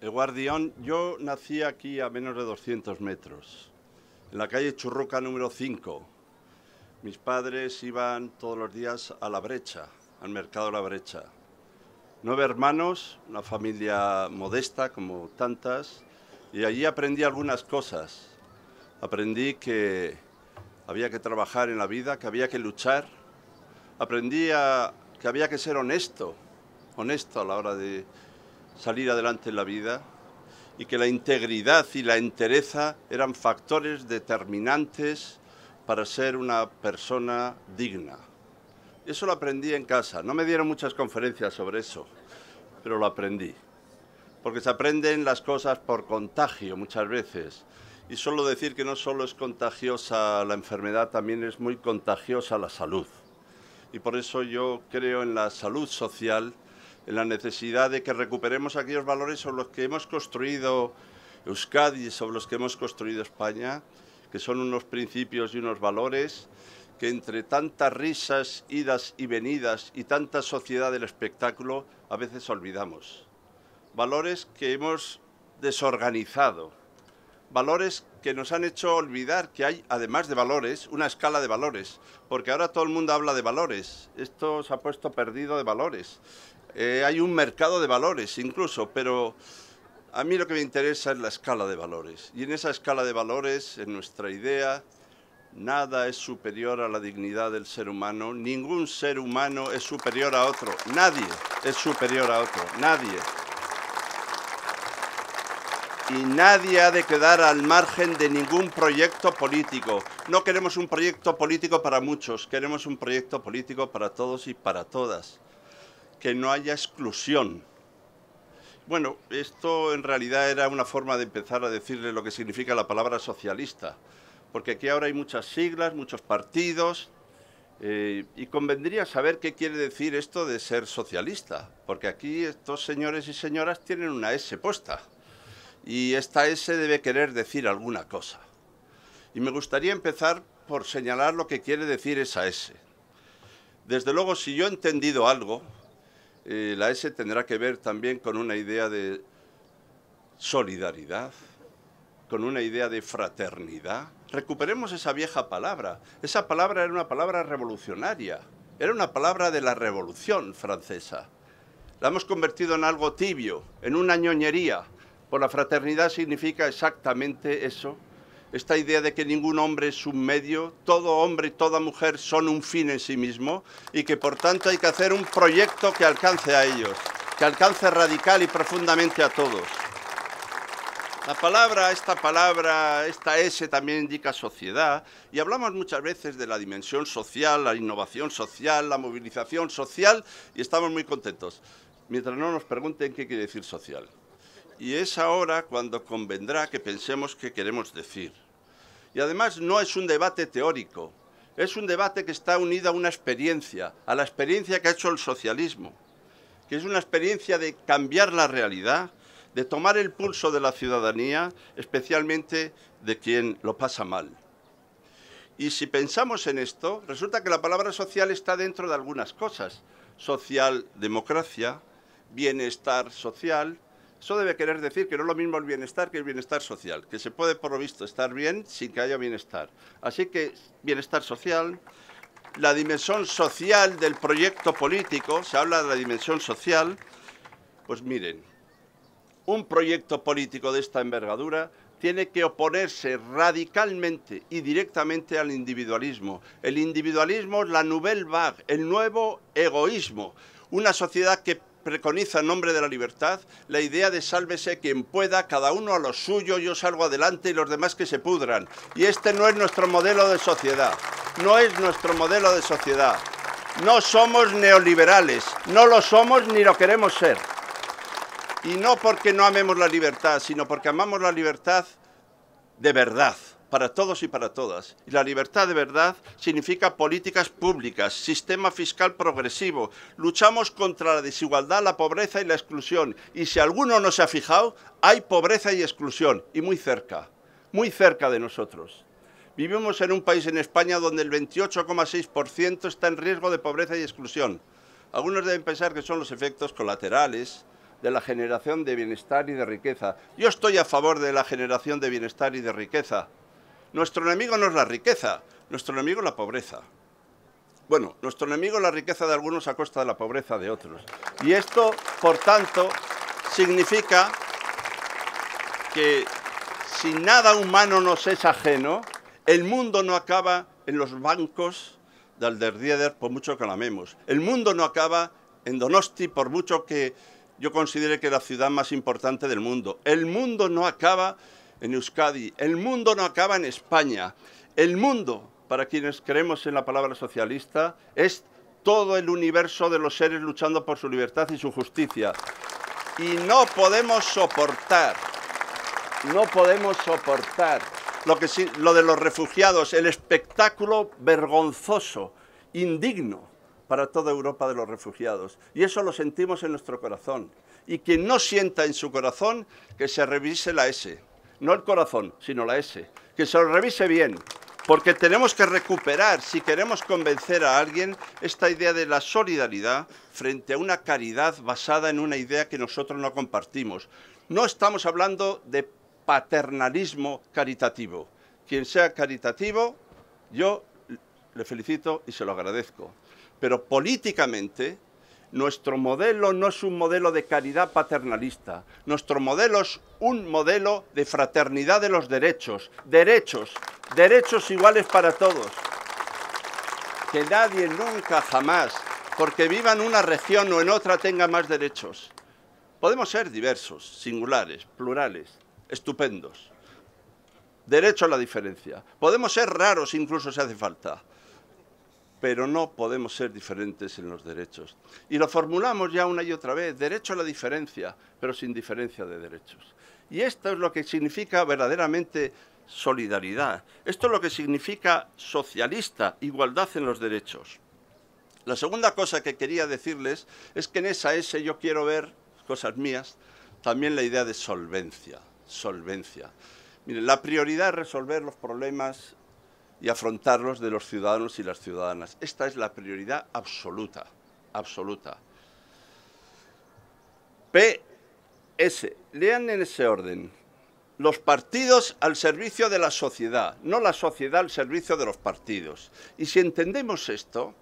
El yo nací aquí a menos de 200 metros, en la calle Churroca número 5. Mis padres iban todos los días a La Brecha, al mercado de La Brecha. Nueve hermanos, una familia modesta como tantas, y allí aprendí algunas cosas. Aprendí que había que trabajar en la vida, que había que luchar. Aprendí que había que ser honesto, honesto a la hora de salir adelante en la vida y que la integridad y la entereza eran factores determinantes para ser una persona digna. Eso lo aprendí en casa, no me dieron muchas conferencias sobre eso, pero lo aprendí. Porque se aprenden las cosas por contagio muchas veces. Y solo decir que no solo es contagiosa la enfermedad, también es muy contagiosa la salud. Y por eso yo creo en la salud social la necesidad de que recuperemos aquellos valores sobre los que hemos construido Euskadi, sobre los que hemos construido España, que son unos principios y unos valores que entre tantas risas, idas y venidas y tanta sociedad del espectáculo a veces olvidamos. Valores que hemos desorganizado, valores que nos han hecho olvidar que hay, además de valores, una escala de valores, porque ahora todo el mundo habla de valores, esto se ha puesto perdido de valores. Eh, hay un mercado de valores incluso, pero a mí lo que me interesa es la escala de valores. Y en esa escala de valores, en nuestra idea, nada es superior a la dignidad del ser humano, ningún ser humano es superior a otro, nadie es superior a otro, nadie. Y nadie ha de quedar al margen de ningún proyecto político. No queremos un proyecto político para muchos, queremos un proyecto político para todos y para todas que no haya exclusión. Bueno, esto en realidad era una forma de empezar a decirle lo que significa la palabra socialista, porque aquí ahora hay muchas siglas, muchos partidos, eh, y convendría saber qué quiere decir esto de ser socialista, porque aquí estos señores y señoras tienen una S puesta, y esta S debe querer decir alguna cosa. Y me gustaría empezar por señalar lo que quiere decir esa S. Desde luego, si yo he entendido algo, eh, la S tendrá que ver también con una idea de solidaridad, con una idea de fraternidad. Recuperemos esa vieja palabra. Esa palabra era una palabra revolucionaria, era una palabra de la revolución francesa. La hemos convertido en algo tibio, en una ñoñería. Por la fraternidad significa exactamente eso, esta idea de que ningún hombre es un medio, todo hombre y toda mujer son un fin en sí mismo y que por tanto hay que hacer un proyecto que alcance a ellos, que alcance radical y profundamente a todos. La palabra, esta palabra, esta S también indica sociedad y hablamos muchas veces de la dimensión social, la innovación social, la movilización social y estamos muy contentos, mientras no nos pregunten qué quiere decir social. Y es ahora cuando convendrá que pensemos qué queremos decir. Y además no es un debate teórico, es un debate que está unido a una experiencia, a la experiencia que ha hecho el socialismo, que es una experiencia de cambiar la realidad, de tomar el pulso de la ciudadanía, especialmente de quien lo pasa mal. Y si pensamos en esto, resulta que la palabra social está dentro de algunas cosas. Social democracia, bienestar social, eso debe querer decir que no es lo mismo el bienestar que el bienestar social, que se puede, por lo visto, estar bien sin que haya bienestar. Así que bienestar social, la dimensión social del proyecto político, se habla de la dimensión social, pues miren, un proyecto político de esta envergadura tiene que oponerse radicalmente y directamente al individualismo. El individualismo es la nouvelle vague, el nuevo egoísmo, una sociedad que preconiza en nombre de la libertad la idea de sálvese quien pueda, cada uno a lo suyo, yo salgo adelante y los demás que se pudran. Y este no es nuestro modelo de sociedad, no es nuestro modelo de sociedad. No somos neoliberales, no lo somos ni lo queremos ser. Y no porque no amemos la libertad, sino porque amamos la libertad de verdad para todos y para todas. Y la libertad de verdad significa políticas públicas, sistema fiscal progresivo. Luchamos contra la desigualdad, la pobreza y la exclusión. Y si alguno no se ha fijado, hay pobreza y exclusión, y muy cerca, muy cerca de nosotros. Vivimos en un país en España donde el 28,6% está en riesgo de pobreza y exclusión. Algunos deben pensar que son los efectos colaterales de la generación de bienestar y de riqueza. Yo estoy a favor de la generación de bienestar y de riqueza, nuestro enemigo no es la riqueza, nuestro enemigo es la pobreza. Bueno, nuestro enemigo es la riqueza de algunos a costa de la pobreza de otros. Y esto, por tanto, significa que si nada humano nos es ajeno, el mundo no acaba en los bancos de Alderdieder, por mucho que la amemos. El mundo no acaba en Donosti, por mucho que yo considere que es la ciudad más importante del mundo. El mundo no acaba en Euskadi. El mundo no acaba en España. El mundo, para quienes creemos en la palabra socialista, es todo el universo de los seres luchando por su libertad y su justicia. Y no podemos soportar, no podemos soportar lo, que, lo de los refugiados, el espectáculo vergonzoso, indigno para toda Europa de los refugiados. Y eso lo sentimos en nuestro corazón. Y quien no sienta en su corazón, que se revise la S no el corazón, sino la S, que se lo revise bien, porque tenemos que recuperar, si queremos convencer a alguien, esta idea de la solidaridad frente a una caridad basada en una idea que nosotros no compartimos. No estamos hablando de paternalismo caritativo. Quien sea caritativo, yo le felicito y se lo agradezco. Pero políticamente nuestro modelo no es un modelo de caridad paternalista, nuestro modelo es un modelo de fraternidad de los derechos, derechos, derechos iguales para todos. Que nadie nunca, jamás, porque viva en una región o en otra, tenga más derechos. Podemos ser diversos, singulares, plurales, estupendos. Derecho a la diferencia. Podemos ser raros incluso si hace falta pero no podemos ser diferentes en los derechos. Y lo formulamos ya una y otra vez, derecho a la diferencia, pero sin diferencia de derechos. Y esto es lo que significa verdaderamente solidaridad. Esto es lo que significa socialista, igualdad en los derechos. La segunda cosa que quería decirles es que en esa S yo quiero ver, cosas mías, también la idea de solvencia. Solvencia. la prioridad es resolver los problemas y afrontarlos de los ciudadanos y las ciudadanas. Esta es la prioridad absoluta, absoluta. PS, lean en ese orden. Los partidos al servicio de la sociedad, no la sociedad al servicio de los partidos. Y si entendemos esto,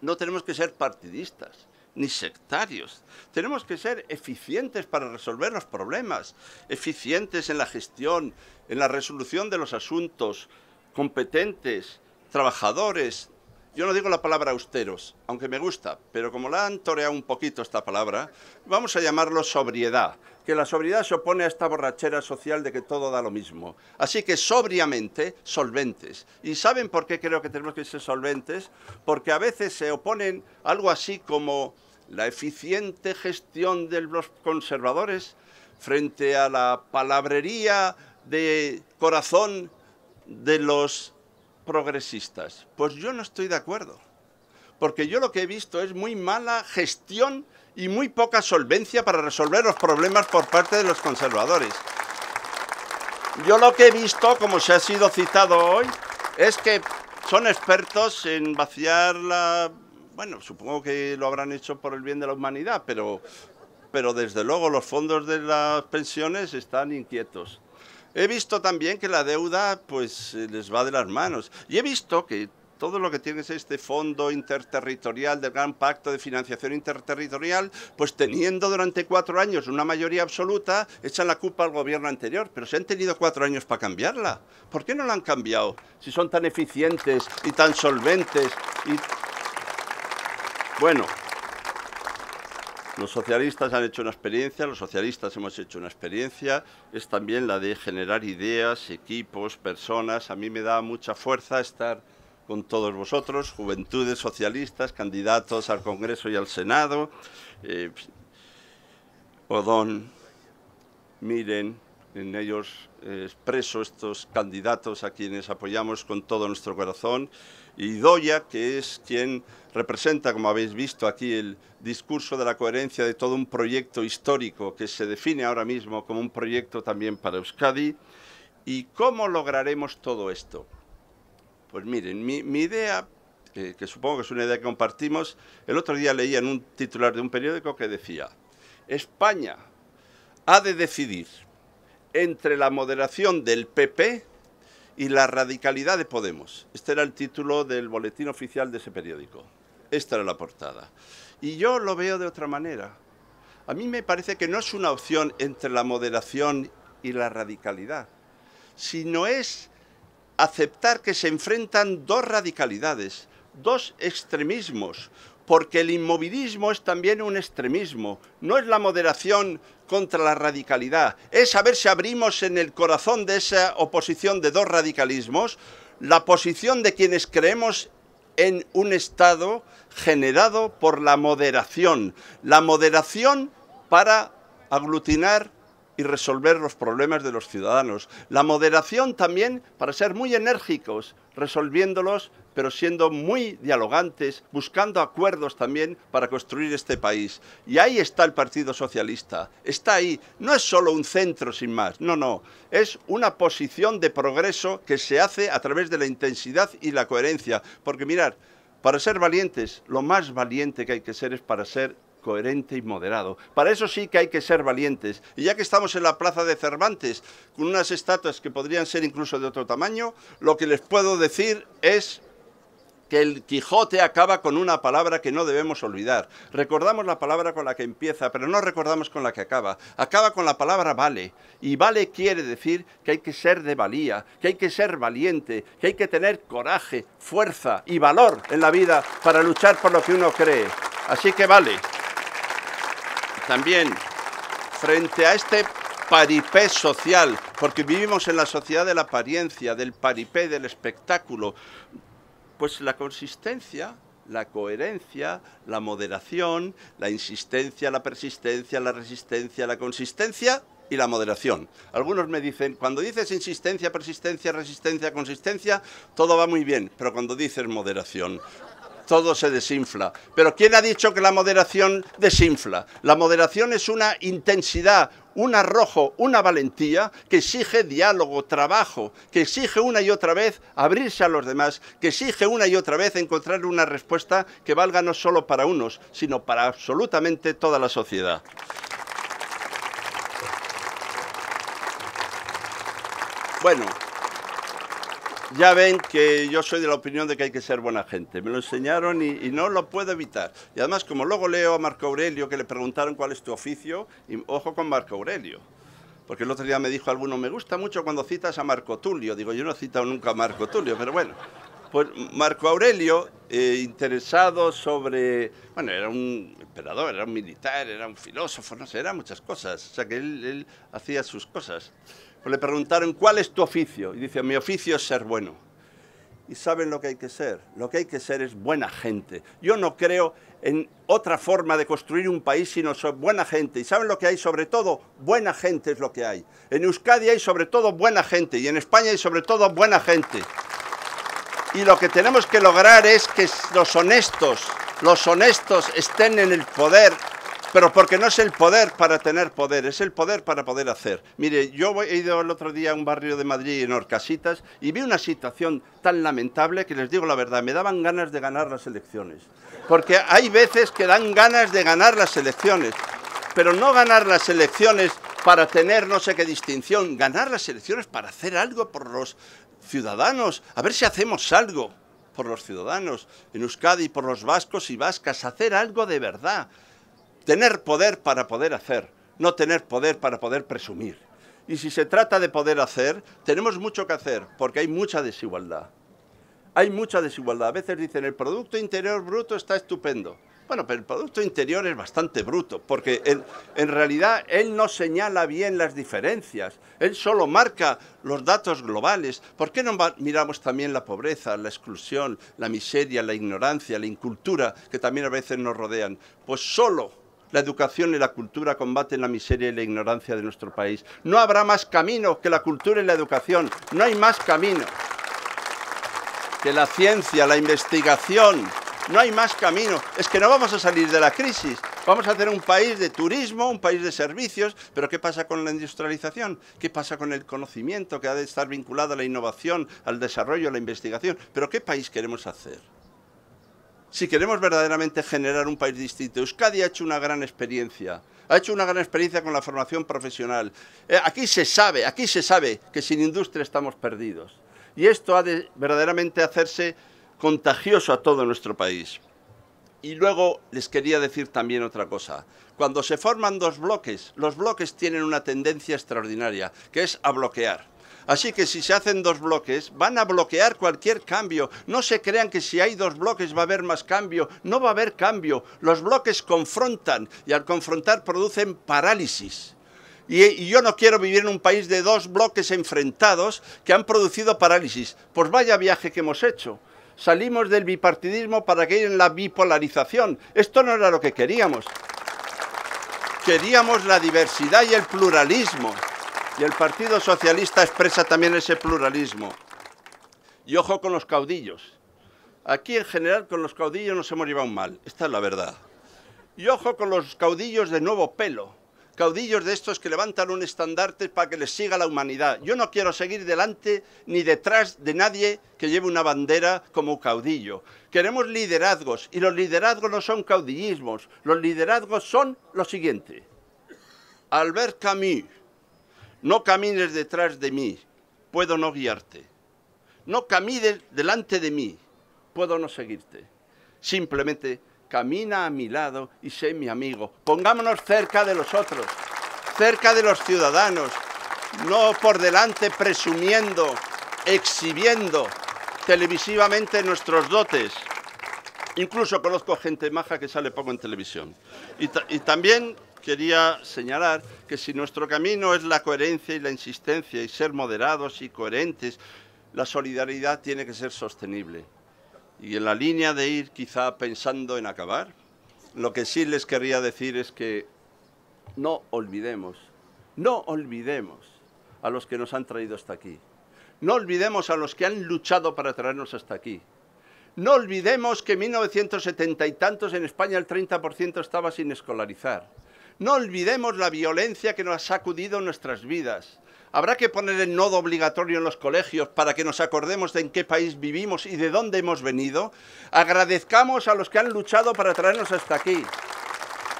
no tenemos que ser partidistas ni sectarios. Tenemos que ser eficientes para resolver los problemas, eficientes en la gestión, en la resolución de los asuntos, competentes, trabajadores. Yo no digo la palabra austeros, aunque me gusta, pero como la han toreado un poquito esta palabra, vamos a llamarlo sobriedad, que la sobriedad se opone a esta borrachera social de que todo da lo mismo. Así que sobriamente, solventes. ¿Y saben por qué creo que tenemos que ser solventes? Porque a veces se oponen algo así como la eficiente gestión de los conservadores frente a la palabrería de corazón de los progresistas. Pues yo no estoy de acuerdo, porque yo lo que he visto es muy mala gestión y muy poca solvencia para resolver los problemas por parte de los conservadores. Yo lo que he visto, como se ha sido citado hoy, es que son expertos en vaciar la... Bueno, supongo que lo habrán hecho por el bien de la humanidad, pero, pero desde luego los fondos de las pensiones están inquietos. He visto también que la deuda pues eh, les va de las manos. Y he visto que todo lo que tiene es este fondo interterritorial del Gran Pacto de Financiación Interterritorial, pues teniendo durante cuatro años una mayoría absoluta, echan la culpa al gobierno anterior, pero se han tenido cuatro años para cambiarla. ¿Por qué no la han cambiado? Si son tan eficientes y tan solventes y... Bueno, los socialistas han hecho una experiencia, los socialistas hemos hecho una experiencia, es también la de generar ideas, equipos, personas. A mí me da mucha fuerza estar con todos vosotros, juventudes socialistas, candidatos al Congreso y al Senado, eh, Odón, Miren, en ellos eh, expreso estos candidatos a quienes apoyamos con todo nuestro corazón y Doya, que es quien representa, como habéis visto aquí, el discurso de la coherencia de todo un proyecto histórico que se define ahora mismo como un proyecto también para Euskadi. ¿Y cómo lograremos todo esto? Pues miren, mi, idea, eh, que supongo que es una idea que compartimos, el otro día leía en un titular de un periódico que decía, España ha de decidir entre la moderación del PP y la radicalidad de Podemos. Este era el título del boletín oficial de ese periódico. Esta era la portada. Y yo lo veo de otra manera. A mí me parece que no es una opción entre la moderación y la radicalidad, sino es aceptar que se enfrentan dos radicalidades, dos extremismos, porque el inmovilismo es también un extremismo, no es la moderación contra la radicalidad, es saber si abrimos en el corazón de esa oposición de dos radicalismos la posición de quienes creemos en un Estado generado por la moderación, la moderación para aglutinar y resolver los problemas de los ciudadanos, la moderación también para ser muy enérgicos resolviéndolos pero siendo muy dialogantes, buscando acuerdos también para construir este país. Y ahí está el Partido Socialista, está ahí. No es solo un centro sin más, no, no. Es una posición de progreso que se hace a través de la intensidad y la coherencia. Porque mirar, para ser valientes, lo más valiente que hay que ser es para ser coherente y moderado. Para eso sí que hay que ser valientes. Y ya que estamos en la plaza de Cervantes, con unas estatuas que podrían ser incluso de otro tamaño, lo que les puedo decir es que el Quijote acaba con una palabra que no debemos olvidar. Recordamos la palabra con la que empieza, pero no recordamos con la que acaba. Acaba con la palabra vale. Y vale quiere decir que hay que ser de valía, que hay que ser valiente, que hay que tener coraje, fuerza y valor en la vida para luchar por lo que uno cree. Así que vale. También, frente a este paripé social, porque vivimos en la sociedad de la apariencia, del paripé, del espectáculo. Pues la consistencia, la coherencia, la moderación, la insistencia, la persistencia, la resistencia, la consistencia y la moderación. Algunos me dicen, cuando dices insistencia, persistencia, resistencia, consistencia, todo va muy bien, pero cuando dices moderación, todo se desinfla. Pero ¿quién ha dicho que la moderación desinfla? La moderación es una intensidad, un arrojo, una valentía que exige diálogo, trabajo, que exige una y otra vez abrirse a los demás, que exige una y otra vez encontrar una respuesta que valga no solo para unos, sino para absolutamente toda la sociedad. Bueno, ya ven que yo soy de la opinión de que hay que ser buena gente. Me lo enseñaron y, no lo puedo evitar. Y además, como luego leo a Marco Aurelio que le preguntaron cuál es tu oficio, y ojo con Marco Aurelio. Porque el otro día me dijo alguno, me gusta mucho cuando citas a Marco Tulio. Digo, yo no he citado nunca a Marco Tulio, pero bueno. Pues Marco Aurelio, eh, interesado sobre... Bueno, era un emperador, era un militar, era un filósofo, no sé, era muchas cosas. O sea, que él, él hacía sus cosas. Pues le preguntaron, ¿cuál es tu oficio? Y dice, mi oficio es ser bueno. Y saben lo que hay que ser. Lo que hay que ser es buena gente. Yo no creo en otra forma de construir un país sino ser buena gente. ¿Y saben lo que hay? Sobre todo, buena gente es lo que hay. En Euskadi hay sobre todo buena gente y en España hay sobre todo buena gente. Y lo que tenemos que lograr es que los honestos, los honestos estén en el poder pero porque no es el poder para tener poder, es el poder para poder hacer. Mire, yo he ido el otro día a un barrio de Madrid en Orcasitas y vi una situación tan lamentable que les digo la verdad, me daban ganas de ganar las elecciones. Porque hay veces que dan ganas de ganar las elecciones, pero no ganar las elecciones para tener no sé qué distinción, ganar las elecciones para hacer algo por los ciudadanos, a ver si hacemos algo por los ciudadanos, en Euskadi, por los vascos y vascas, hacer algo de verdad, Tener poder para poder hacer, no tener poder para poder presumir. Y si se trata de poder hacer, tenemos mucho que hacer, porque hay mucha desigualdad. Hay mucha desigualdad. A veces dicen, el Producto Interior Bruto está estupendo. Bueno, pero el Producto Interior es bastante bruto, porque en realidad él no señala bien las diferencias, él solo marca los datos globales. ¿Por qué no miramos también la pobreza, la exclusión, la miseria, la ignorancia, la incultura, que también a veces nos rodean? Pues solo la educación y la cultura combaten la miseria y la ignorancia de nuestro país. No habrá más camino que la cultura y la educación. No hay más camino que la ciencia, la investigación. No hay más camino. Es que no vamos a salir de la crisis. Vamos a hacer un país de turismo, un país de servicios, pero ¿qué pasa con la industrialización? ¿Qué pasa con el conocimiento que ha de estar vinculado a la innovación, al desarrollo, a la investigación? ¿Pero qué país queremos hacer? si queremos verdaderamente generar un país distinto. Euskadi ha hecho una gran experiencia. Ha hecho una gran experiencia con la formación profesional. Eh, aquí se sabe, aquí se sabe que sin industria estamos perdidos. Y esto ha de verdaderamente hacerse contagioso a todo nuestro país. Y luego les quería decir también otra cosa. Cuando se forman dos bloques, los bloques tienen una tendencia extraordinaria, que es a bloquear. Así que si se hacen dos bloques, van a bloquear cualquier cambio. No se crean que si hay dos bloques va a haber más cambio. No va a haber cambio. Los bloques confrontan y al confrontar producen parálisis. Y, yo no quiero vivir en un país de dos bloques enfrentados que han producido parálisis. Pues vaya viaje que hemos hecho salimos del bipartidismo para que en la bipolarización. Esto no era lo que queríamos. Queríamos la diversidad y el pluralismo. Y el Partido Socialista expresa también ese pluralismo. Y ojo con los caudillos. Aquí en general con los caudillos nos hemos llevado mal, esta es la verdad. Y ojo con los caudillos de nuevo pelo, caudillos de estos que levantan un estandarte para que les siga la humanidad. Yo no quiero seguir delante ni detrás de nadie que lleve una bandera como caudillo. Queremos liderazgos y los liderazgos no son caudillismos, los liderazgos son lo siguiente. Albert Camus, no camines detrás de mí, puedo no guiarte. No camines delante de mí, puedo no seguirte. Simplemente camina a mi lado y sé mi amigo. Pongámonos cerca de los otros, cerca de los ciudadanos, no por delante presumiendo, exhibiendo televisivamente nuestros dotes. Incluso conozco gente maja que sale poco en televisión. Y, y también quería señalar que si nuestro camino es la coherencia y la insistencia y ser moderados y coherentes, la solidaridad tiene que ser sostenible. Y en la línea de ir quizá pensando en acabar, lo que sí les querría decir es que no olvidemos, no olvidemos a los que nos han traído hasta aquí. No olvidemos a los que han luchado para traernos hasta aquí. No olvidemos que en 1970 y tantos en España el 30% estaba sin escolarizar. No olvidemos la violencia que nos ha sacudido nuestras vidas. Habrá que poner el nodo obligatorio en los colegios para que nos acordemos de en qué país vivimos y de dónde hemos venido. Agradezcamos a los que han luchado para traernos hasta aquí.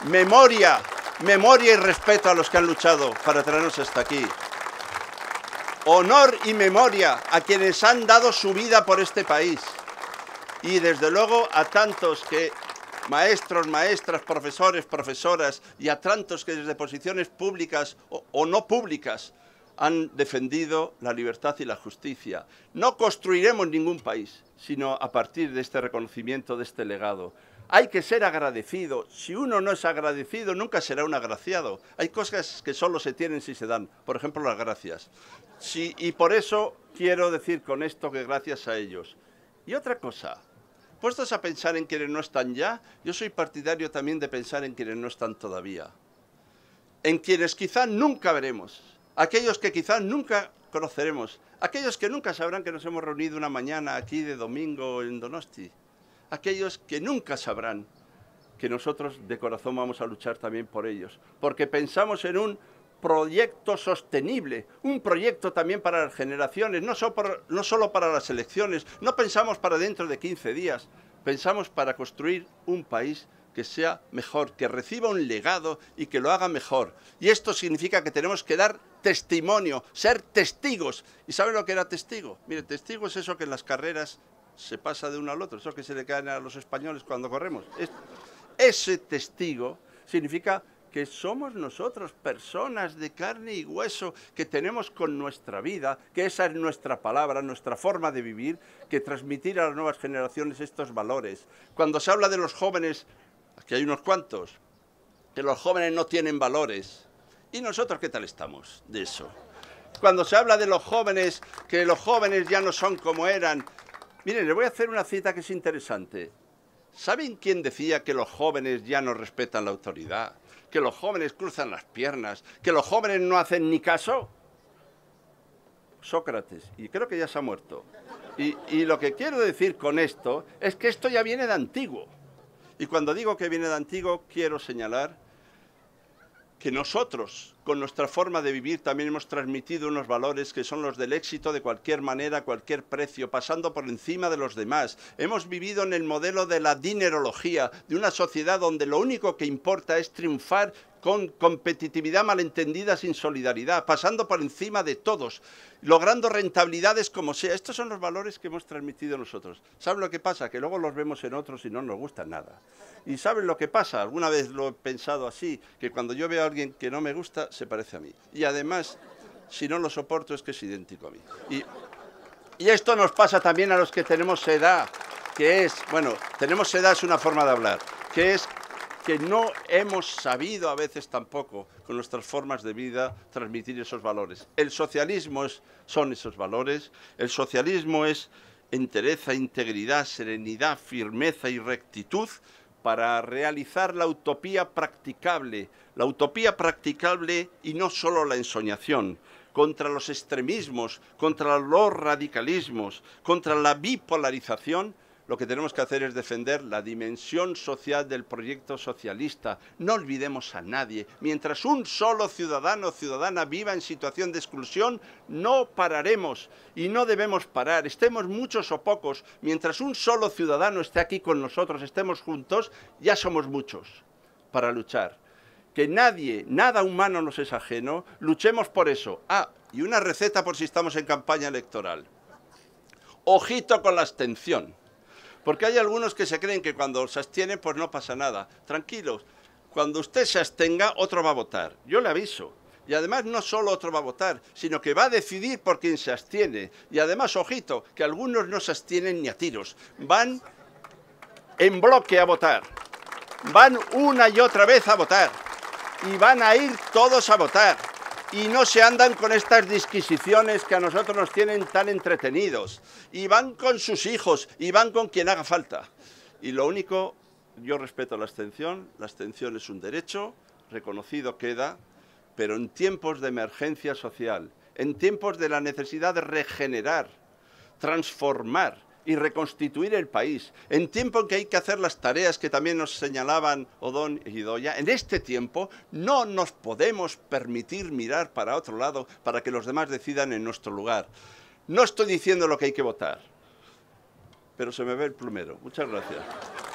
Memoria, memoria y respeto a los que han luchado para traernos hasta aquí. Honor y memoria a quienes han dado su vida por este país. Y desde luego a tantos que maestros, maestras, profesores, profesoras y a tantos que desde posiciones públicas o, no públicas han defendido la libertad y la justicia. No construiremos ningún país, sino a partir de este reconocimiento, de este legado. Hay que ser agradecido. Si uno no es agradecido, nunca será un agraciado. Hay cosas que solo se tienen si se dan. Por ejemplo, las gracias. y por eso quiero decir con esto que gracias a ellos. Y otra cosa, a pensar en quienes no están ya, yo soy partidario también de pensar en quienes no están todavía, en quienes quizá nunca veremos, aquellos que quizá nunca conoceremos, aquellos que nunca sabrán que nos hemos reunido una mañana aquí de domingo en Donosti, aquellos que nunca sabrán que nosotros de corazón vamos a luchar también por ellos, porque pensamos en un proyecto sostenible, un proyecto también para las generaciones, no solo, para, no solo para las elecciones, no pensamos para dentro de 15 días, pensamos para construir un país que sea mejor, que reciba un legado y que lo haga mejor. Y esto significa que tenemos que dar testimonio, ser testigos. ¿Y saben lo que era testigo? Mire, testigo es eso que en las carreras se pasa de uno al otro, eso que se le caen a los españoles cuando corremos. ese testigo significa que somos nosotros personas de carne y hueso, que tenemos con nuestra vida, que esa es nuestra palabra, nuestra forma de vivir, que transmitir a las nuevas generaciones estos valores. Cuando se habla de los jóvenes, aquí hay unos cuantos, que los jóvenes no tienen valores. ¿Y nosotros qué tal estamos de eso? Cuando se habla de los jóvenes, que los jóvenes ya no son como eran. Miren, le voy a hacer una cita que es interesante. ¿Saben quién decía que los jóvenes ya no respetan la autoridad? que los jóvenes cruzan las piernas, que los jóvenes no hacen ni caso. Sócrates, y creo que ya se ha muerto. Y, lo que quiero decir con esto es que esto ya viene de antiguo. Y cuando digo que viene de antiguo, quiero señalar que nosotros, con nuestra forma de vivir, también hemos transmitido unos valores que son los del éxito de cualquier manera, a cualquier precio, pasando por encima de los demás. Hemos vivido en el modelo de la dinerología, de una sociedad donde lo único que importa es triunfar con competitividad malentendida sin solidaridad, pasando por encima de todos, logrando rentabilidades como sea. Estos son los valores que hemos transmitido nosotros. ¿Saben lo que pasa? Que luego los vemos en otros y no nos gusta nada. ¿Y saben lo que pasa? Alguna vez lo he pensado así, que cuando yo veo a alguien que no me gusta, se parece a mí. Y además, si no lo soporto, es que es idéntico a mí. Y, y esto nos pasa también a los que tenemos edad, que es, bueno, tenemos edad es una forma de hablar, que es que no hemos sabido a veces tampoco con nuestras formas de vida transmitir esos valores. El socialismo es, son esos valores, el socialismo es entereza, integridad, serenidad, firmeza y rectitud para realizar la utopía practicable, la utopía practicable y no solo la ensoñación, contra los extremismos, contra los radicalismos, contra la bipolarización lo que tenemos que hacer es defender la dimensión social del proyecto socialista. No olvidemos a nadie. Mientras un solo ciudadano o ciudadana viva en situación de exclusión, no pararemos y no debemos parar. Estemos muchos o pocos. Mientras un solo ciudadano esté aquí con nosotros, estemos juntos, ya somos muchos para luchar. Que nadie, nada humano nos es ajeno, luchemos por eso. Ah, y una receta por si estamos en campaña electoral. Ojito con la abstención. Porque hay algunos que se creen que cuando se abstienen pues no pasa nada. Tranquilos, cuando usted se abstenga, otro va a votar. Yo le aviso. Y además no solo otro va a votar, sino que va a decidir por quién se abstiene. Y además, ojito, que algunos no se abstienen ni a tiros. Van en bloque a votar. Van una y otra vez a votar. Y van a ir todos a votar y no se andan con estas disquisiciones que a nosotros nos tienen tan entretenidos. Y van con sus hijos y van con quien haga falta. Y lo único, yo respeto la abstención, la abstención es un derecho, reconocido queda, pero en tiempos de emergencia social, en tiempos de la necesidad de regenerar, transformar, y reconstituir el país, en tiempo en que hay que hacer las tareas que también nos señalaban Odón y Doya, en este tiempo no nos podemos permitir mirar para otro lado para que los demás decidan en nuestro lugar. No estoy diciendo lo que hay que votar, pero se me ve el plumero. Muchas gracias.